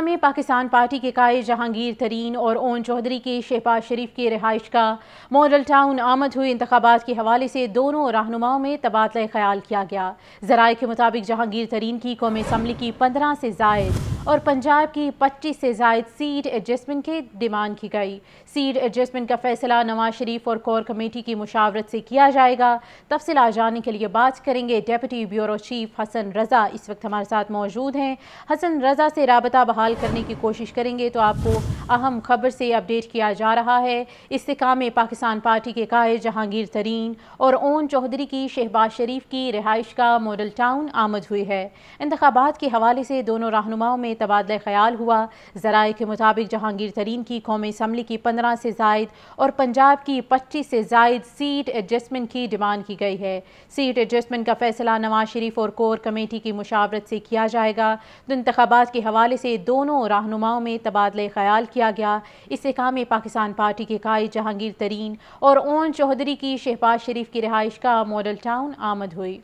में पाकिस्तान पार्टी के काय जहांगीर तरीन और ओन चौधरी के शहबाज शरीफ की रहाइश का मॉडल टाउन आमद हुए इंतबात के हवाले से दोनों रहनुमाओं में तबादला ख्याल किया गया जराये के मुताबिक जहांगीर तरीन की कौमी असम्बली की पंद्रह से जायद और पंजाब की पच्चीस से जायद सीट एडजस्टमेंट की डिमांड की गई सीट एडजस्टमेंट का फैसला नवाज शरीफ और कोर कमेटी की मुशावरत से किया जाएगा तफसी आ जाने के लिए बात करेंगे deputy bureau chief Hasan Raza इस वक्त हमारे साथ मौजूद हैं हसन रज़ा से रबता बहाल करने की कोशिश करेंगे तो आपको अहम खबर से अपडेट किया जा रहा है इस्तेकाम में पाकिस्तान पार्टी के कायद जहांगीर तरीन और ओन चौधरी की शहबाज शरीफ की रिहाइश का मॉडल टाउन आमद हुई है इंतबात के हवाले से दोनों रहनुमाओं में में तबादला ख्याल हुआ जराये के मुताबिक जहांगीर तरीन की कौमी असम्बली की पंद्रह से जायद और पंजाब की पच्चीस से जायद सीट एडजस्टमेंट की डिमांड की गई है सीट एडजस्टमेंट का फैसला नवाज शरीफ और कोर कमेटी की मुशावरत से किया जाएगा तो इंतबात के हवाले से दोनों रहनुमाओं में तबादला ख्याल किया गया इस काम में पाकिस्तान पार्टी के कायद जहांगीर तरीन और ओन चौधरी की शहबाज शरीफ की रिहाइश का मॉडल टाउन आमद हुई